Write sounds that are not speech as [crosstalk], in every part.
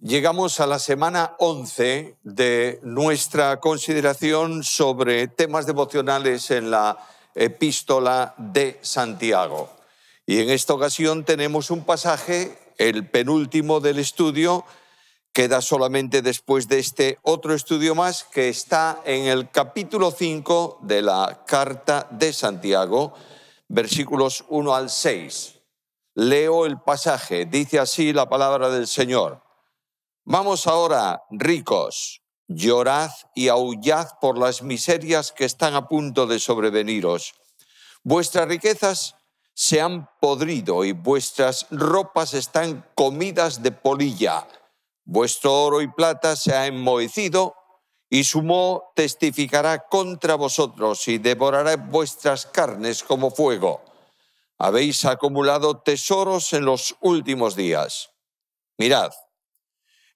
Llegamos a la semana 11 de nuestra consideración sobre temas devocionales en la epístola de Santiago. Y en esta ocasión tenemos un pasaje, el penúltimo del estudio, queda solamente después de este otro estudio más que está en el capítulo 5 de la carta de Santiago, versículos 1 al 6. Leo el pasaje, dice así la palabra del Señor. Vamos ahora, ricos, llorad y aullad por las miserias que están a punto de sobreveniros. Vuestras riquezas se han podrido y vuestras ropas están comidas de polilla. Vuestro oro y plata se ha enmohecido y su moho testificará contra vosotros y devorará vuestras carnes como fuego. Habéis acumulado tesoros en los últimos días. Mirad,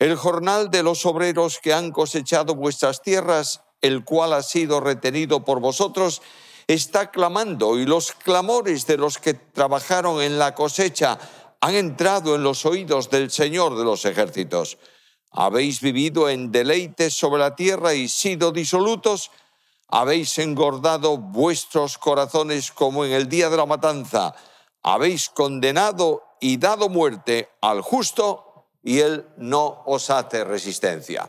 el jornal de los obreros que han cosechado vuestras tierras, el cual ha sido retenido por vosotros, está clamando y los clamores de los que trabajaron en la cosecha han entrado en los oídos del Señor de los ejércitos. Habéis vivido en deleites sobre la tierra y sido disolutos. Habéis engordado vuestros corazones como en el día de la matanza. Habéis condenado y dado muerte al justo y él no os hace resistencia.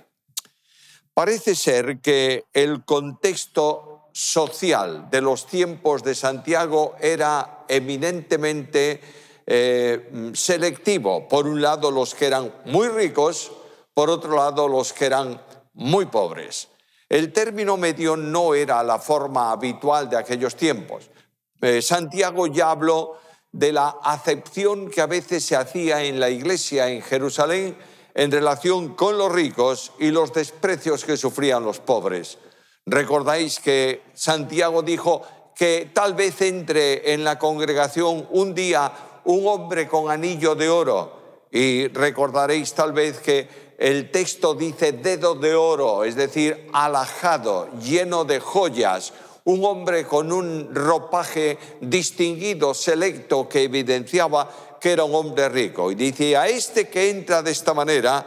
Parece ser que el contexto social de los tiempos de Santiago era eminentemente eh, selectivo. Por un lado los que eran muy ricos, por otro lado los que eran muy pobres. El término medio no era la forma habitual de aquellos tiempos. Eh, Santiago ya habló de la acepción que a veces se hacía en la iglesia en Jerusalén en relación con los ricos y los desprecios que sufrían los pobres. Recordáis que Santiago dijo que tal vez entre en la congregación un día un hombre con anillo de oro y recordaréis tal vez que el texto dice dedo de oro, es decir, alajado, lleno de joyas, un hombre con un ropaje distinguido, selecto, que evidenciaba que era un hombre rico. Y dice, a este que entra de esta manera,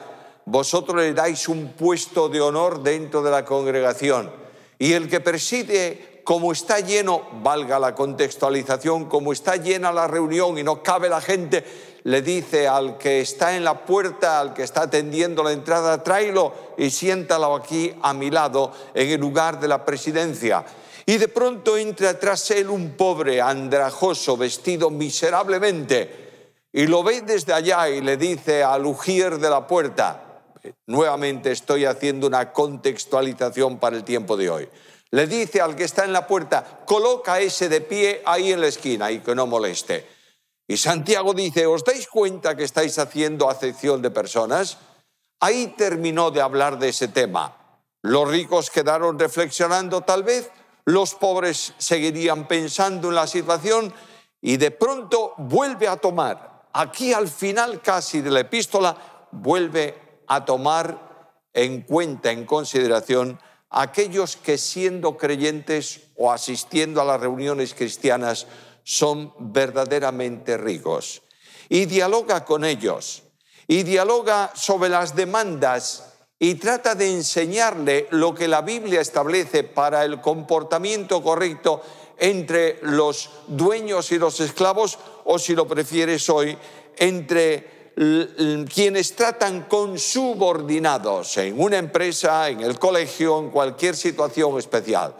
vosotros le dais un puesto de honor dentro de la congregación. Y el que preside como está lleno, valga la contextualización, como está llena la reunión y no cabe la gente, le dice al que está en la puerta, al que está atendiendo la entrada, tráelo y siéntalo aquí a mi lado en el lugar de la presidencia. Y de pronto entra tras él un pobre andrajoso vestido miserablemente y lo ve desde allá y le dice al ujier de la puerta, eh, nuevamente estoy haciendo una contextualización para el tiempo de hoy, le dice al que está en la puerta, coloca ese de pie ahí en la esquina y que no moleste. Y Santiago dice, ¿os dais cuenta que estáis haciendo acepción de personas? Ahí terminó de hablar de ese tema. Los ricos quedaron reflexionando tal vez los pobres seguirían pensando en la situación y de pronto vuelve a tomar, aquí al final casi de la epístola, vuelve a tomar en cuenta, en consideración, aquellos que siendo creyentes o asistiendo a las reuniones cristianas son verdaderamente ricos. Y dialoga con ellos, y dialoga sobre las demandas y trata de enseñarle lo que la Biblia establece para el comportamiento correcto entre los dueños y los esclavos, o si lo prefieres hoy, entre quienes tratan con subordinados en una empresa, en el colegio, en cualquier situación especial.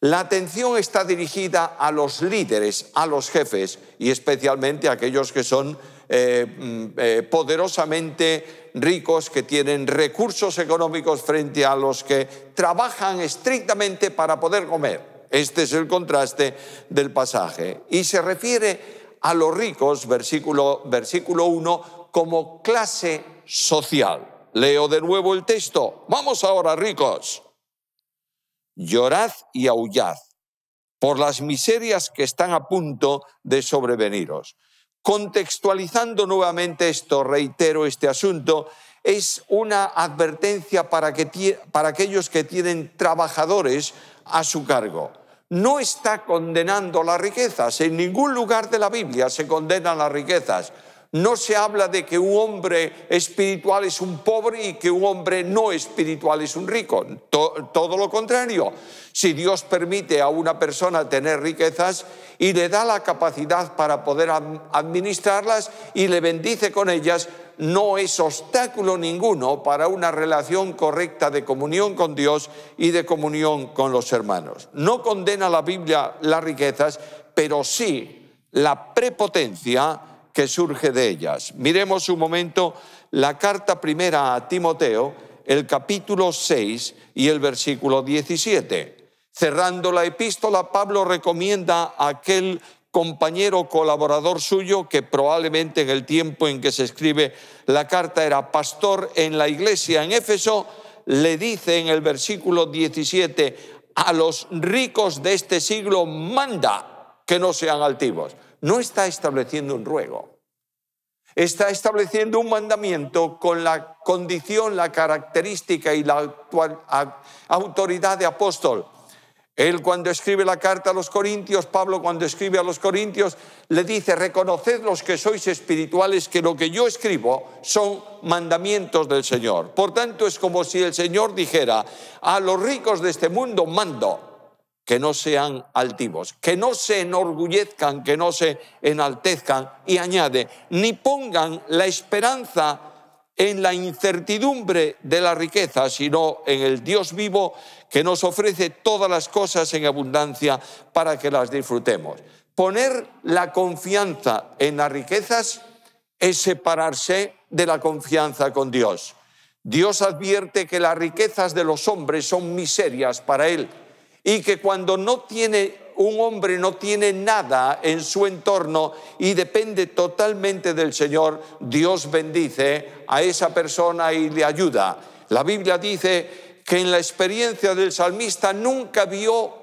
La atención está dirigida a los líderes, a los jefes y especialmente a aquellos que son eh, mm, eh, poderosamente ricos que tienen recursos económicos frente a los que trabajan estrictamente para poder comer. Este es el contraste del pasaje. Y se refiere a los ricos, versículo, versículo 1, como clase social. Leo de nuevo el texto. Vamos ahora, ricos. Llorad y aullad por las miserias que están a punto de sobreveniros. Contextualizando nuevamente esto, reitero este asunto, es una advertencia para, que, para aquellos que tienen trabajadores a su cargo. No está condenando las riquezas. En ningún lugar de la Biblia se condenan las riquezas no se habla de que un hombre espiritual es un pobre y que un hombre no espiritual es un rico. todo lo contrario. Si Dios permite a una persona tener riquezas y le da la capacidad para poder administrarlas y le bendice con ellas, no es obstáculo ninguno para una relación correcta de comunión con Dios y de comunión con los hermanos. No condena la Biblia las riquezas, pero sí la prepotencia que surge de ellas. Miremos un momento la carta primera a Timoteo, el capítulo 6 y el versículo 17. Cerrando la epístola, Pablo recomienda a aquel compañero colaborador suyo, que probablemente en el tiempo en que se escribe la carta era pastor en la iglesia en Éfeso, le dice en el versículo 17, a los ricos de este siglo manda que no sean altivos no está estableciendo un ruego, está estableciendo un mandamiento con la condición, la característica y la autoridad de apóstol. Él cuando escribe la carta a los Corintios, Pablo cuando escribe a los Corintios, le dice, reconoced los que sois espirituales, que lo que yo escribo son mandamientos del Señor. Por tanto, es como si el Señor dijera, a los ricos de este mundo mando, que no sean altivos, que no se enorgullezcan, que no se enaltezcan. Y añade, ni pongan la esperanza en la incertidumbre de la riqueza, sino en el Dios vivo que nos ofrece todas las cosas en abundancia para que las disfrutemos. Poner la confianza en las riquezas es separarse de la confianza con Dios. Dios advierte que las riquezas de los hombres son miserias para Él y que cuando no tiene un hombre no tiene nada en su entorno y depende totalmente del Señor, Dios bendice a esa persona y le ayuda. La Biblia dice que en la experiencia del salmista nunca vio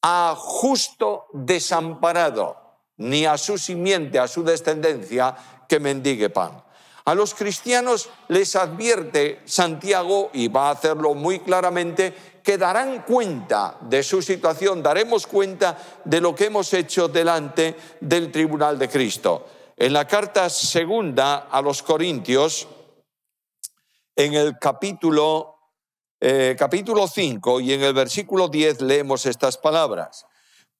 a justo desamparado, ni a su simiente, a su descendencia, que mendigue pan. A los cristianos les advierte Santiago, y va a hacerlo muy claramente, que darán cuenta de su situación, daremos cuenta de lo que hemos hecho delante del tribunal de Cristo. En la carta segunda a los Corintios, en el capítulo, eh, capítulo 5 y en el versículo 10 leemos estas palabras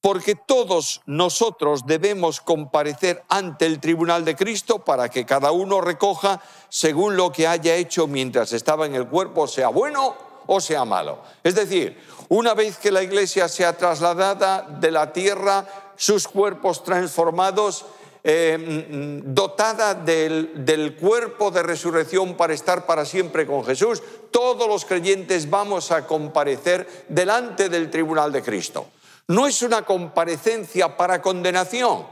porque todos nosotros debemos comparecer ante el tribunal de Cristo para que cada uno recoja según lo que haya hecho mientras estaba en el cuerpo, sea bueno o sea malo. Es decir, una vez que la iglesia sea trasladada de la tierra, sus cuerpos transformados, eh, mm, dotada del cuerpo de resurrección para estar para siempre con Jesús, todos los creyentes vamos a comparecer delante del tribunal de Cristo no es una comparecencia para condenación,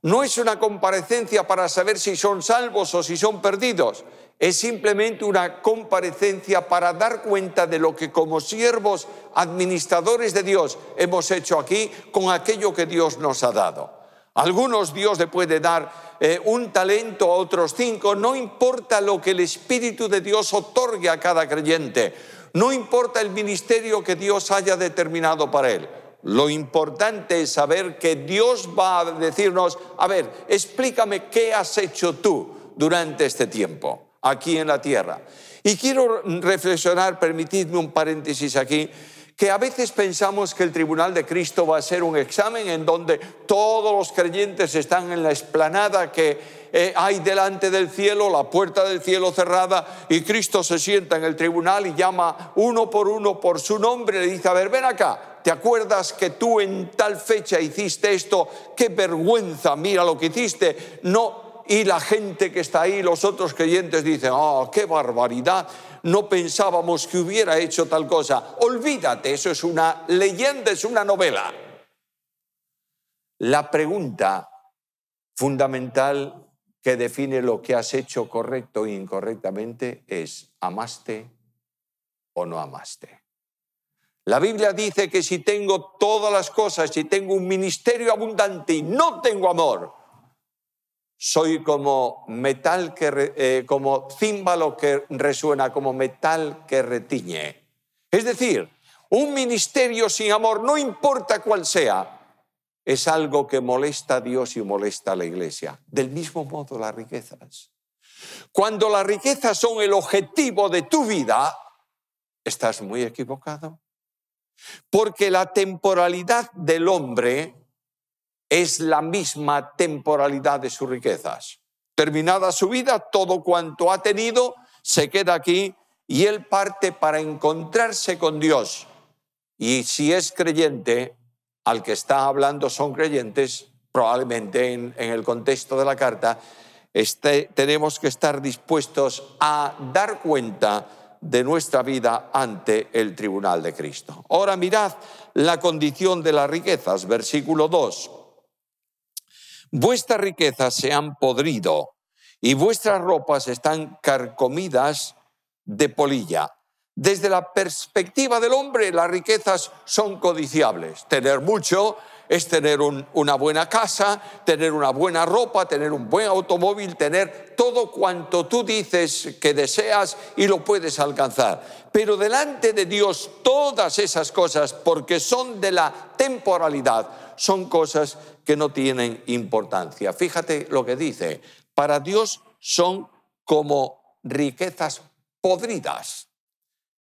no es una comparecencia para saber si son salvos o si son perdidos, es simplemente una comparecencia para dar cuenta de lo que como siervos administradores de Dios hemos hecho aquí con aquello que Dios nos ha dado. Algunos Dios le puede dar eh, un talento, a otros cinco, no importa lo que el Espíritu de Dios otorgue a cada creyente, no importa el ministerio que Dios haya determinado para él. Lo importante es saber que Dios va a decirnos, a ver, explícame qué has hecho tú durante este tiempo aquí en la tierra. Y quiero reflexionar, permitidme un paréntesis aquí, que a veces pensamos que el tribunal de Cristo va a ser un examen en donde todos los creyentes están en la esplanada que eh, hay delante del cielo, la puerta del cielo cerrada, y Cristo se sienta en el tribunal y llama uno por uno por su nombre, le dice, a ver, ven acá, ¿te acuerdas que tú en tal fecha hiciste esto? ¡Qué vergüenza! Mira lo que hiciste. No. Y la gente que está ahí, los otros creyentes, dicen, ¡ah, oh, qué barbaridad! No pensábamos que hubiera hecho tal cosa. Olvídate, eso es una leyenda, es una novela. La pregunta fundamental que define lo que has hecho correcto e incorrectamente es, ¿amaste o no amaste? La Biblia dice que si tengo todas las cosas, si tengo un ministerio abundante y no tengo amor, soy como metal que, eh, como címbalo que resuena, como metal que retiñe. Es decir, un ministerio sin amor, no importa cuál sea, es algo que molesta a Dios y molesta a la iglesia. Del mismo modo las riquezas. Cuando las riquezas son el objetivo de tu vida, estás muy equivocado. Porque la temporalidad del hombre es la misma temporalidad de sus riquezas. Terminada su vida, todo cuanto ha tenido se queda aquí y él parte para encontrarse con Dios. Y si es creyente, al que está hablando son creyentes, probablemente en, el contexto de la carta, este, tenemos que estar dispuestos a dar cuenta de nuestra vida ante el tribunal de Cristo. Ahora mirad la condición de las riquezas, versículo 2. Vuestras riquezas se han podrido y vuestras ropas están carcomidas de polilla. Desde la perspectiva del hombre, las riquezas son codiciables. Tener mucho es tener una buena casa, tener una buena ropa, tener un buen automóvil, tener todo cuanto tú dices que deseas y lo puedes alcanzar. Pero delante de Dios todas esas cosas, porque son de la temporalidad, son cosas que no tienen importancia. Fíjate lo que dice, para Dios son como riquezas podridas.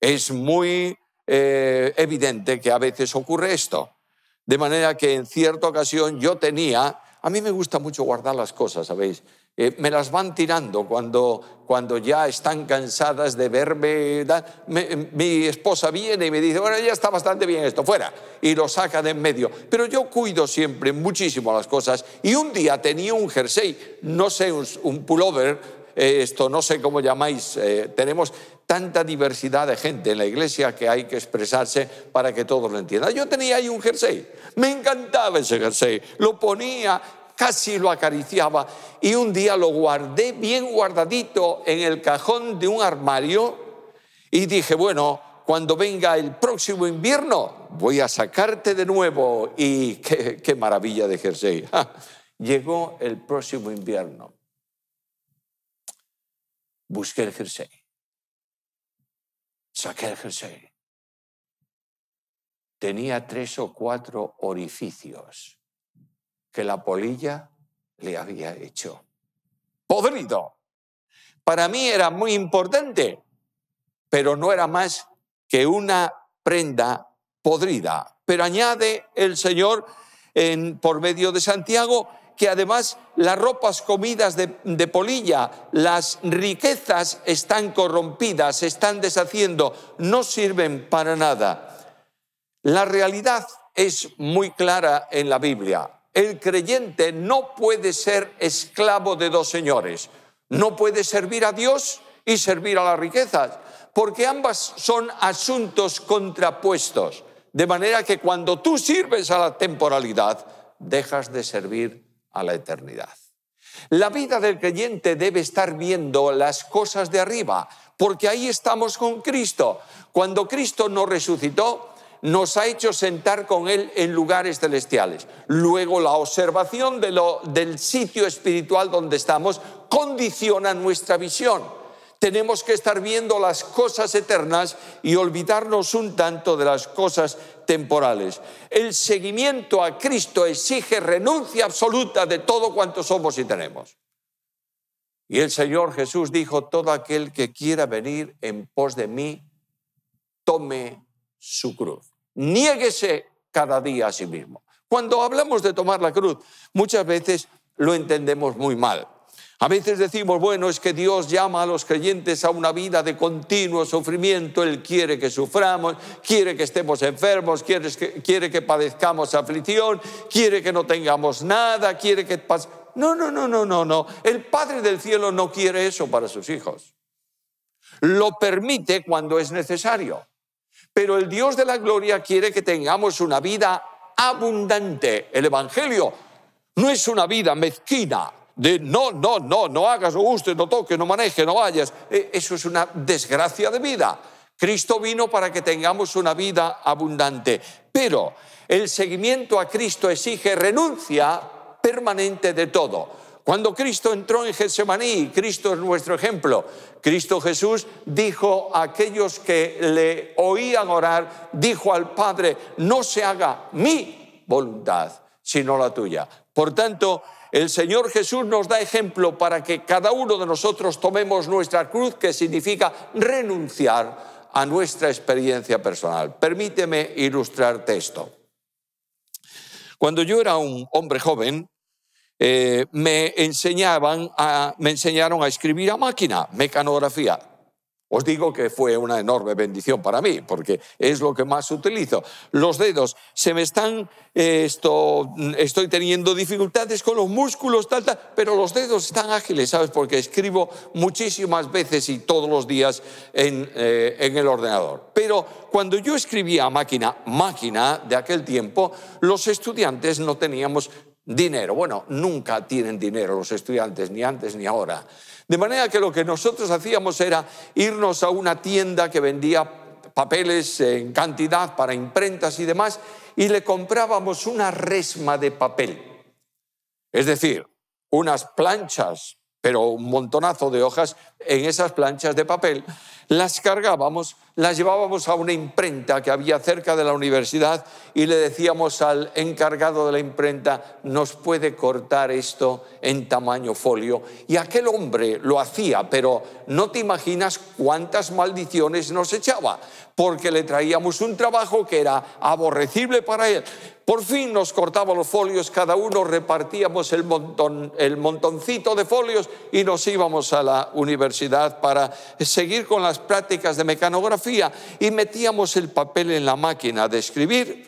Es muy eh, evidente que a veces ocurre esto. De manera que en cierta ocasión yo tenía, a mí me gusta mucho guardar las cosas, ¿sabéis? Eh, me las van tirando cuando, cuando ya están cansadas de verme. mi esposa viene y me dice, bueno, ya está bastante bien esto, fuera. Y lo saca de en medio. Pero yo cuido siempre muchísimo las cosas. Y un día tenía un jersey, no sé, un, pullover, eh, esto no sé cómo llamáis, eh, tenemos, tanta diversidad de gente en la iglesia que hay que expresarse para que todos lo entiendan. Yo tenía ahí un jersey, me encantaba ese jersey, lo ponía, casi lo acariciaba y un día lo guardé bien guardadito en el cajón de un armario y dije, bueno, cuando venga el próximo invierno voy a sacarte de nuevo y [laughs] qué, maravilla de jersey. [laughs] Llegó el próximo invierno. Busqué el jersey Tenía tres o cuatro orificios que la polilla le había hecho. Podrido. Para mí era muy importante, pero no era más que una prenda podrida. Pero añade el Señor en, por medio de Santiago, que además las ropas comidas de, polilla, las riquezas están corrompidas, se están deshaciendo, no sirven para nada. La realidad es muy clara en la Biblia. El creyente no puede ser esclavo de dos señores. No puede servir a Dios y servir a las riquezas, porque ambas son asuntos contrapuestos. De manera que cuando tú sirves a la temporalidad, dejas de servir a a la eternidad. La vida del creyente debe estar viendo las cosas de arriba, porque ahí estamos con Cristo. Cuando Cristo nos resucitó, nos ha hecho sentar con Él en lugares celestiales. Luego la observación del sitio espiritual donde estamos condiciona nuestra visión. Tenemos que estar viendo las cosas eternas y olvidarnos un tanto de las cosas temporales. El seguimiento a Cristo exige renuncia absoluta de todo cuanto somos y tenemos. Y el Señor Jesús dijo, todo aquel que quiera venir en pos de mí, tome su cruz. Niéguese cada día a sí mismo. Cuando hablamos de tomar la cruz, muchas veces lo entendemos muy mal. A veces decimos, bueno, es que Dios llama a los creyentes a una vida de continuo sufrimiento, Él quiere que suframos, quiere que estemos enfermos, quiere que, padezcamos aflicción, quiere que no tengamos nada, quiere que... No, no, no, no, no, no. El Padre del Cielo no quiere eso para sus hijos. Lo permite cuando es necesario. Pero el Dios de la gloria quiere que tengamos una vida abundante. El Evangelio no es una vida mezquina, no, no, no, no hagas, no guste no toque, no maneje, no vayas. E, eso es una desgracia de vida. Cristo vino para que tengamos una vida abundante, pero el seguimiento a Cristo exige renuncia permanente de todo. Cuando Cristo entró en Getsemaní, Cristo es nuestro ejemplo, Cristo Jesús dijo a aquellos que le oían orar, dijo al Padre, no se haga mi voluntad, sino la tuya. Por tanto, el Señor Jesús nos da ejemplo para que cada uno de nosotros tomemos nuestra cruz, que significa renunciar a nuestra experiencia personal. Permíteme ilustrarte esto. Cuando yo era un hombre joven, eh, me, enseñaban me enseñaron a escribir a máquina, mecanografía. Os digo que fue una enorme bendición para mí, porque es lo que más utilizo. Los dedos, se me están, eh, esto, estoy teniendo dificultades con los músculos, tal, pero los dedos están ágiles, ¿sabes? Porque escribo muchísimas veces y todos los días en, eh, en el ordenador. Pero cuando yo escribía máquina, máquina de aquel tiempo, los estudiantes no teníamos dinero. Bueno, nunca tienen dinero los estudiantes, ni antes ni ahora. De manera que lo que nosotros hacíamos era irnos a una tienda que vendía papeles en cantidad para imprentas y demás y le comprábamos una resma de papel. Es decir, unas planchas, pero un montonazo de hojas en esas planchas de papel, las cargábamos, las llevábamos a una imprenta que había cerca de la universidad y le decíamos al encargado de la imprenta, nos puede cortar esto en tamaño folio. Y aquel hombre lo hacía, pero no te imaginas cuántas maldiciones nos echaba, porque le traíamos un trabajo que era aborrecible para él. Por fin nos cortaba los folios, cada uno repartíamos el, montón, el montoncito de folios y nos íbamos a la universidad para seguir con las prácticas de mecanografía y metíamos el papel en la máquina de escribir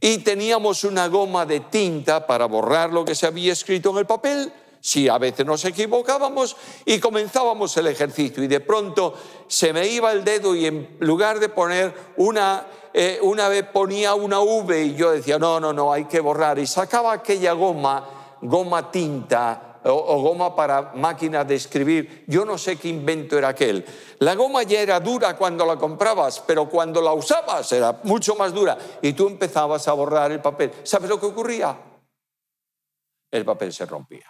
y teníamos una goma de tinta para borrar lo que se había escrito en el papel. Si a veces nos equivocábamos y comenzábamos el ejercicio y de pronto se me iba el dedo y en lugar de poner una, eh, una vez ponía una V y yo decía, no, no, no, hay que borrar. Y sacaba aquella goma, goma tinta o, goma para máquina de escribir. Yo no sé qué invento era aquel. La goma ya era dura cuando la comprabas, pero cuando la usabas era mucho más dura y tú empezabas a borrar el papel. ¿Sabes lo que ocurría? El papel se rompía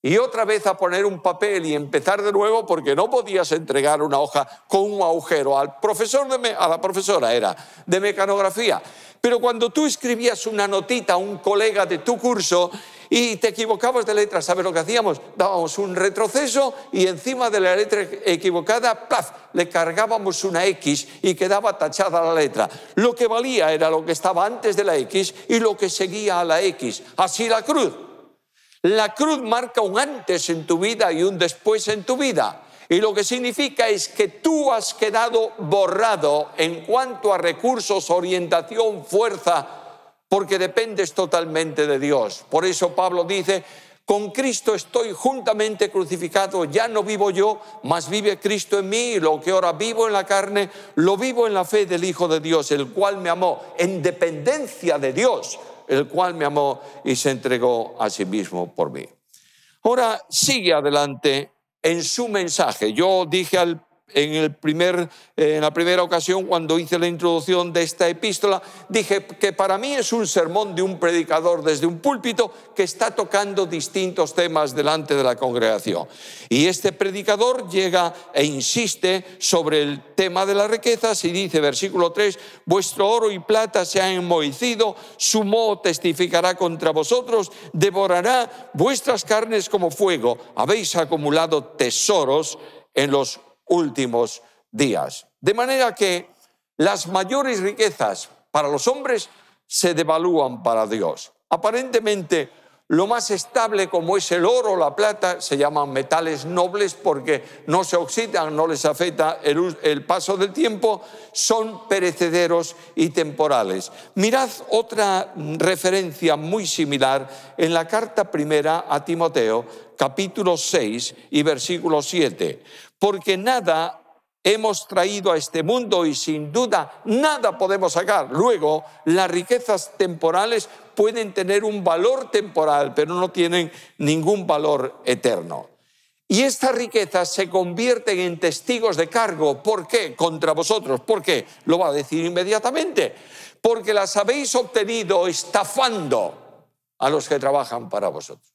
y otra vez a poner un papel y empezar de nuevo porque no podías entregar una hoja con un agujero al profesor de a la profesora era de mecanografía pero cuando tú escribías una notita a un colega de tu curso y te equivocabas de letra. ¿Sabes lo que hacíamos? Dábamos un retroceso y encima de la letra equivocada, ¡plaf! le cargábamos una X y quedaba tachada la letra. Lo que valía era lo que estaba antes de la X y lo que seguía a la X. Así la cruz. La cruz marca un antes en tu vida y un después en tu vida. Y lo que significa es que tú has quedado borrado en cuanto a recursos, orientación, fuerza, porque dependes totalmente de Dios. Por eso Pablo dice, con Cristo estoy juntamente crucificado, ya no vivo yo, mas vive Cristo en mí, lo que ahora vivo en la carne, lo vivo en la fe del Hijo de Dios, el cual me amó, en dependencia de Dios, el cual me amó y se entregó a sí mismo por mí. Ahora sigue adelante en su mensaje. Yo dije al en, el primer, eh, en la primera ocasión, cuando hice la introducción de esta epístola, dije que para mí es un sermón de un predicador desde un púlpito que está tocando distintos temas delante de la congregación. Y este predicador llega e insiste sobre el tema de las riquezas si dice, versículo 3, vuestro oro y plata se han enmohecido, su moho testificará contra vosotros, devorará vuestras carnes como fuego. Habéis acumulado tesoros en los últimos días. De manera que las mayores riquezas para los hombres se devalúan para Dios. Aparentemente lo más estable como es el oro o la plata se llaman metales nobles porque no se oxidan, no les afecta el, el, paso del tiempo, son perecederos y temporales. Mirad otra referencia muy similar en la carta primera a Timoteo, capítulo 6 y versículo 7, porque nada hemos traído a este mundo y sin duda nada podemos sacar. Luego, las riquezas temporales pueden tener un valor temporal, pero no tienen ningún valor eterno. Y estas riquezas se convierten en testigos de cargo. ¿Por qué? Contra vosotros. ¿Por qué? Lo va a decir inmediatamente. Porque las habéis obtenido estafando a los que trabajan para vosotros.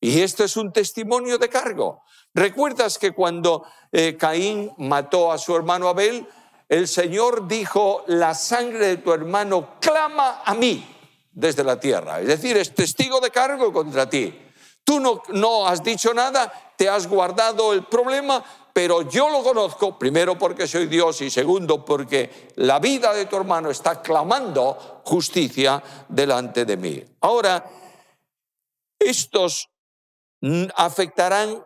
Y esto es un testimonio de cargo. ¿Recuerdas que cuando eh, Caín mató a su hermano Abel, el Señor dijo, la sangre de tu hermano clama a mí? desde la tierra. Es decir, es testigo de cargo contra ti. Tú no, no has dicho nada, te has guardado el problema, pero yo lo conozco, primero porque soy Dios y segundo porque la vida de tu hermano está clamando justicia delante de mí. Ahora, estos afectarán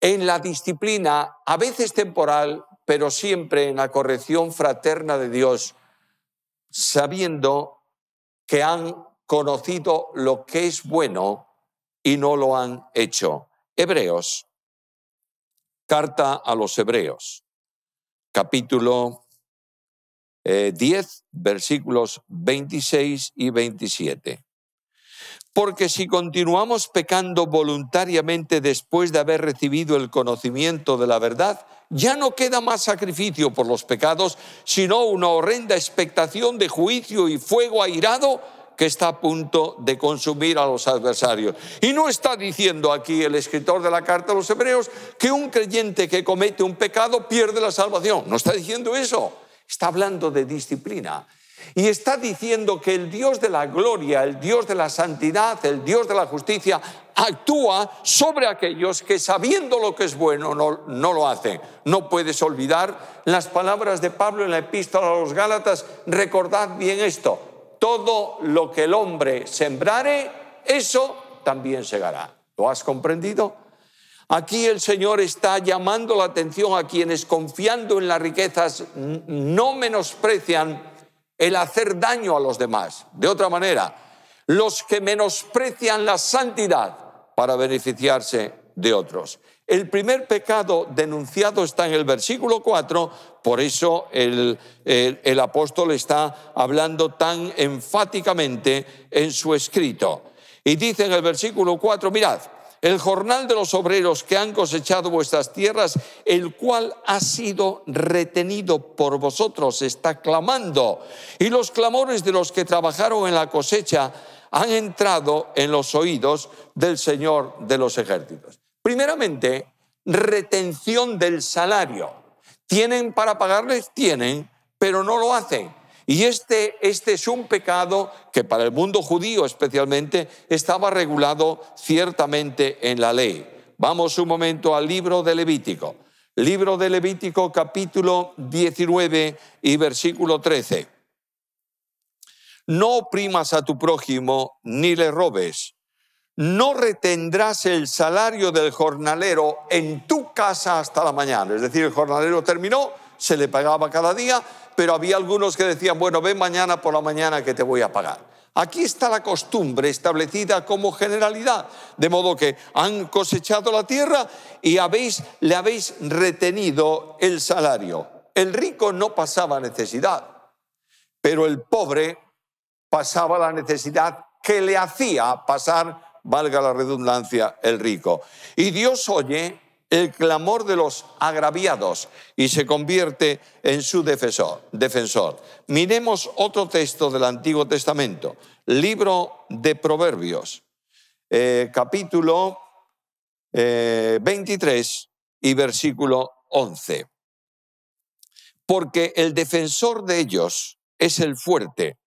en la disciplina, a veces temporal, pero siempre en la corrección fraterna de Dios, sabiendo que han conocido lo que es bueno y no lo han hecho. Hebreos, carta a los Hebreos, capítulo 10, eh, versículos 26 y 27. Porque si continuamos pecando voluntariamente después de haber recibido el conocimiento de la verdad, ya no queda más sacrificio por los pecados, sino una horrenda expectación de juicio y fuego airado que está a punto de consumir a los adversarios. Y no está diciendo aquí el escritor de la carta a los hebreos que un creyente que comete un pecado pierde la salvación. No está diciendo eso. Está hablando de disciplina y está diciendo que el Dios de la gloria, el Dios de la santidad, el Dios de la justicia, actúa sobre aquellos que sabiendo lo que es bueno no, lo hacen. No puedes olvidar las palabras de Pablo en la epístola a los Gálatas. Recordad bien esto. Todo lo que el hombre sembrare, eso también segará. ¿Lo has comprendido? Aquí el Señor está llamando la atención a quienes confiando en las riquezas no menosprecian el hacer daño a los demás. De otra manera, los que menosprecian la santidad para beneficiarse de otros. El primer pecado denunciado está en el versículo 4, por eso el, apóstol está hablando tan enfáticamente en su escrito. Y dice en el versículo 4, mirad, el jornal de los obreros que han cosechado vuestras tierras, el cual ha sido retenido por vosotros, está clamando. Y los clamores de los que trabajaron en la cosecha han entrado en los oídos del Señor de los ejércitos. Primeramente, retención del salario. ¿Tienen para pagarles? Tienen, pero no lo hacen. Y este, este es un pecado que para el mundo judío especialmente estaba regulado ciertamente en la ley. Vamos un momento al libro de Levítico. Libro de Levítico capítulo 19 y versículo 13. No oprimas a tu prójimo ni le robes. No retendrás el salario del jornalero en tu casa hasta la mañana. Es decir, el jornalero terminó, se le pagaba cada día, pero había algunos que decían, bueno, ven mañana por la mañana que te voy a pagar. Aquí está la costumbre establecida como generalidad, de modo que han cosechado la tierra y le habéis retenido el salario. El rico no pasaba necesidad, pero el pobre pasaba la necesidad que le hacía pasar, valga la redundancia, el rico. Y Dios oye el clamor de los agraviados y se convierte en su defensor. defensor. Miremos otro texto del Antiguo Testamento, libro de Proverbios, eh, capítulo 23 eh, y versículo 11. Porque el defensor de ellos es el fuerte,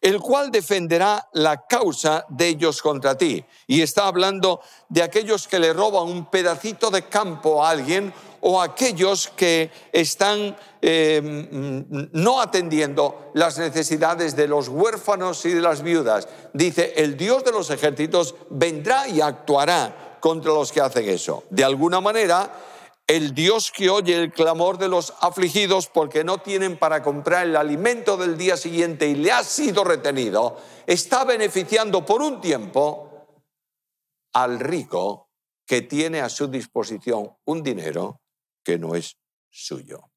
el cual defenderá la causa de ellos contra ti. Y está hablando de aquellos que le roban un pedacito de campo a alguien o aquellos que están eh, mm, no atendiendo las necesidades de los huérfanos y de las viudas. Dice, el Dios de los ejércitos vendrá y actuará contra los que hacen eso. De alguna manera, el Dios que oye el clamor de los afligidos porque no tienen para comprar el alimento del día siguiente y le ha sido retenido, está beneficiando por un tiempo al rico que tiene a su disposición un dinero que no es suyo.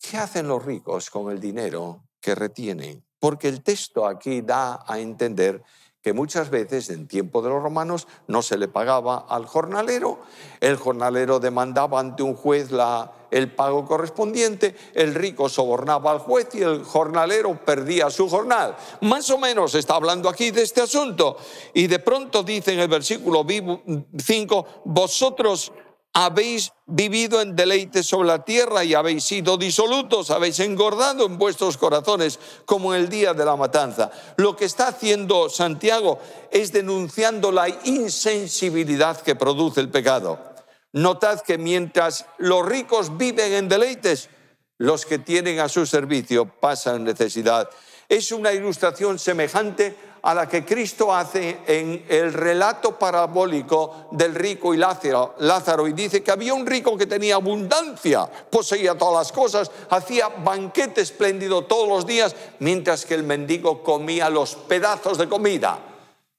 ¿Qué hacen los ricos con el dinero que retienen? Porque el texto aquí da a entender que muchas veces en tiempo de los romanos no se le pagaba al jornalero, el jornalero demandaba ante un juez la, el pago correspondiente, el rico sobornaba al juez y el jornalero perdía su jornal. Más o menos está hablando aquí de este asunto. Y de pronto dice en el versículo 5, vosotros habéis vivido en deleites sobre la tierra y habéis sido disolutos, habéis engordado en vuestros corazones como en el día de la matanza. Lo que está haciendo Santiago es denunciando la insensibilidad que produce el pecado. Notad que mientras los ricos viven en deleites, los que tienen a su servicio pasan necesidad. Es una ilustración semejante a la que Cristo hace en el relato parabólico del rico y Lázaro, y dice que había un rico que tenía abundancia, poseía todas las cosas, hacía banquete espléndido todos los días, mientras que el mendigo comía los pedazos de comida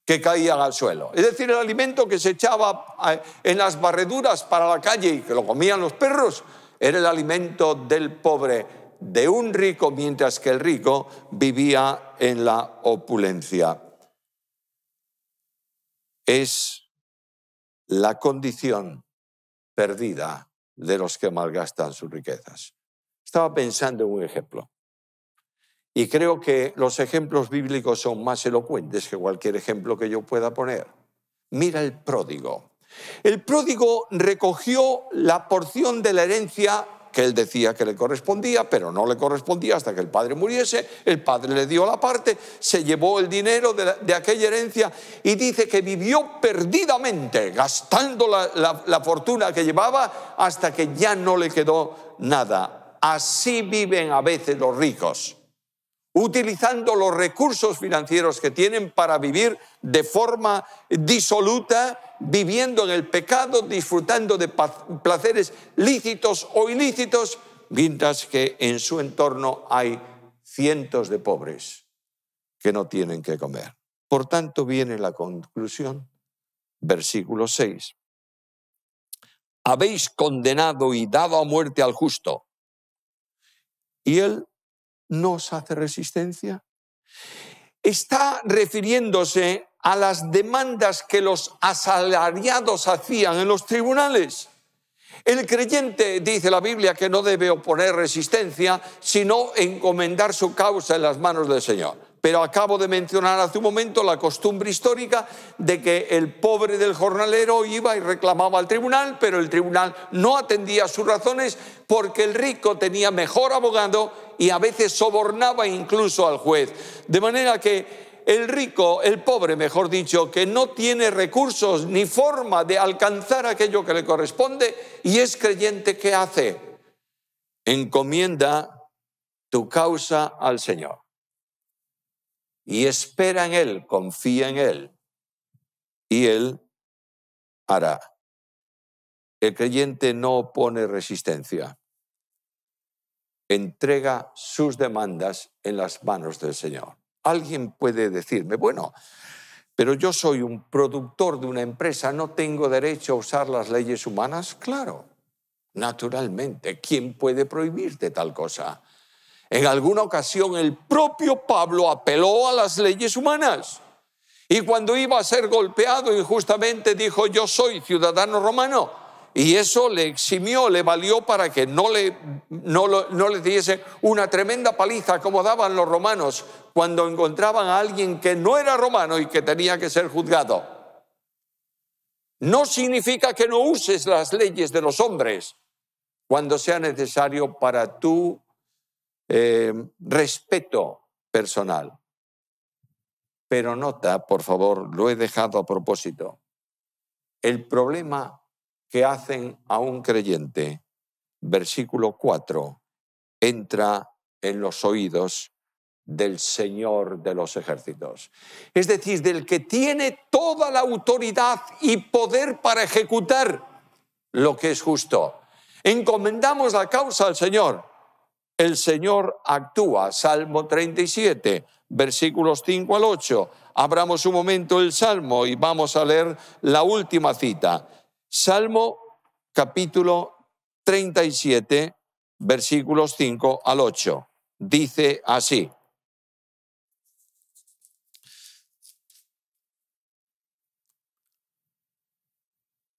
que caían al suelo. Es decir, el alimento que se echaba eh, en las barreduras para la calle y que lo comían los perros, era el alimento del pobre de un rico mientras que el rico vivía en la opulencia. Es la condición perdida de los que malgastan sus riquezas. Estaba pensando en un ejemplo. Y creo que los ejemplos bíblicos son más elocuentes que cualquier ejemplo que yo pueda poner. Mira el pródigo. El pródigo recogió la porción de la herencia que él decía que le correspondía, pero no le correspondía hasta que el padre muriese, el padre le dio la parte, se llevó el dinero de, aquella herencia y dice que vivió perdidamente, gastando la fortuna que llevaba hasta que ya no le quedó nada. Así viven a veces los ricos utilizando los recursos financieros que tienen para vivir de forma disoluta viviendo en el pecado, disfrutando de placeres lícitos o ilícitos, mientras que en su entorno hay cientos de pobres que no tienen que comer. Por tanto, viene la conclusión, versículo 6. Habéis condenado y dado a muerte al justo. Y él no os hace resistencia. Está refiriéndose a las demandas que los asalariados hacían en los tribunales. El creyente, dice la Biblia, que no debe oponer resistencia, sino encomendar su causa en las manos del Señor. Pero acabo de mencionar hace un momento la costumbre histórica de que el pobre del jornalero iba y reclamaba al tribunal, pero el tribunal no atendía a sus razones porque el rico tenía mejor abogado y a veces sobornaba incluso al juez. De manera que el rico, el pobre, mejor dicho, que no tiene recursos ni forma de alcanzar aquello que le corresponde y es creyente, ¿qué hace? Encomienda tu causa al Señor y espera en Él, confía en Él y Él hará. El creyente no opone resistencia, entrega sus demandas en las manos del Señor. Alguien puede decirme, bueno, pero yo soy un productor de una empresa, ¿no tengo derecho a usar las leyes humanas? Claro, naturalmente. ¿Quién puede prohibirte tal cosa? En alguna ocasión el propio Pablo apeló a las leyes humanas. Y cuando iba a ser golpeado injustamente dijo, yo soy ciudadano romano y eso le eximió, le valió para que no le, no, le diese una tremenda paliza como daban los romanos cuando encontraban a alguien que no era romano y que tenía que ser juzgado. No significa que no uses las leyes de los hombres cuando sea necesario para tu eh, respeto personal. Pero nota, por favor, lo he dejado a propósito. El problema que hacen a un creyente, versículo 4, entra en los oídos del Señor de los ejércitos. Es decir, del que tiene toda la autoridad y poder para ejecutar lo que es justo. Encomendamos la causa al Señor. El Señor actúa. Salmo 37, versículos 5 al 8. Abramos un momento el Salmo y vamos a leer la última cita. Salmo capítulo 37, versículos 5 al 8. Dice así.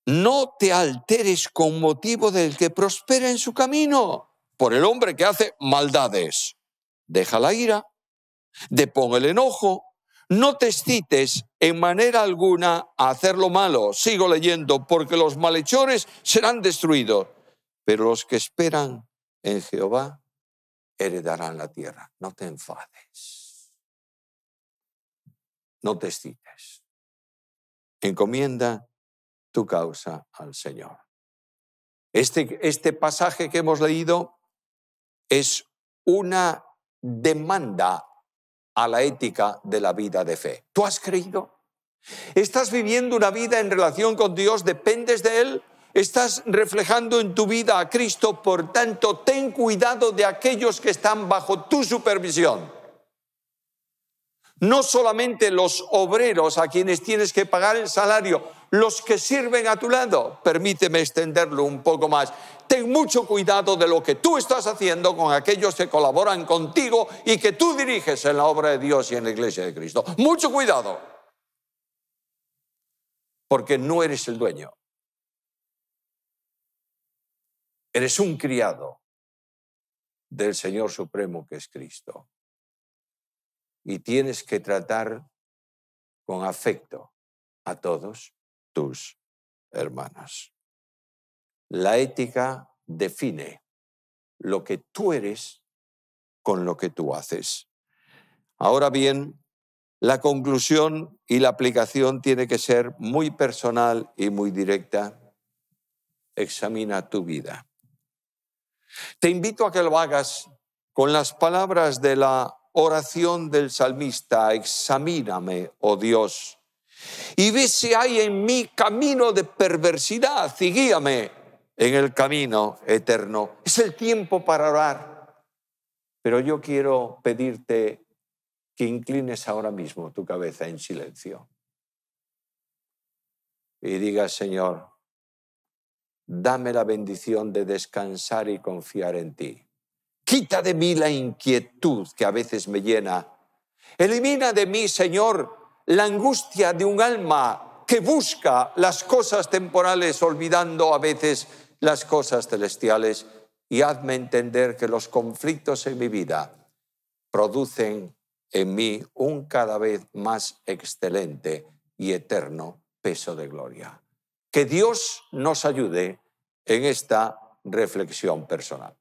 No te alteres con motivo del que prospera en su camino, por el hombre que hace maldades. Deja la ira, depón el enojo, no te excites en manera alguna a hacer lo malo. Sigo leyendo, porque los malhechores serán destruidos, pero los que esperan en Jehová heredarán la tierra. No te enfades. No te excites. Encomienda tu causa al Señor. Este, este pasaje que hemos leído es una demanda a la ética de la vida de fe. ¿Tú has creído? ¿Estás viviendo una vida en relación con Dios? ¿Dependes de Él? Estás reflejando en tu vida a Cristo, por tanto, ten cuidado de aquellos que están bajo tu supervisión. No solamente los obreros a quienes tienes que pagar el salario, los que sirven a tu lado. Permíteme extenderlo un poco más. Ten mucho cuidado de lo que tú estás haciendo con aquellos que colaboran contigo y que tú diriges en la obra de Dios y en la iglesia de Cristo. Mucho cuidado, porque no eres el dueño. Eres un criado del Señor Supremo que es Cristo. Y tienes que tratar con afecto a todos tus hermanos. La ética define lo que tú eres con lo que tú haces. Ahora bien, la conclusión y la aplicación tiene que ser muy personal y muy directa. Examina tu vida. Te invito a que lo hagas con las palabras de la oración del salmista, examíname, oh Dios, y ve si hay en mí camino de perversidad y guíame en el camino eterno. Es el tiempo para orar. Pero yo quiero pedirte que inclines ahora mismo tu cabeza en silencio y digas, Señor, dame la bendición de descansar y confiar en ti. Quita de mí la inquietud que a veces me llena. Elimina de mí, Señor, la angustia de un alma que busca las cosas temporales olvidando a veces las cosas celestiales y hazme entender que los conflictos en mi vida producen en mí un cada vez más excelente y eterno peso de gloria. Que Dios nos ayude en esta reflexión personal.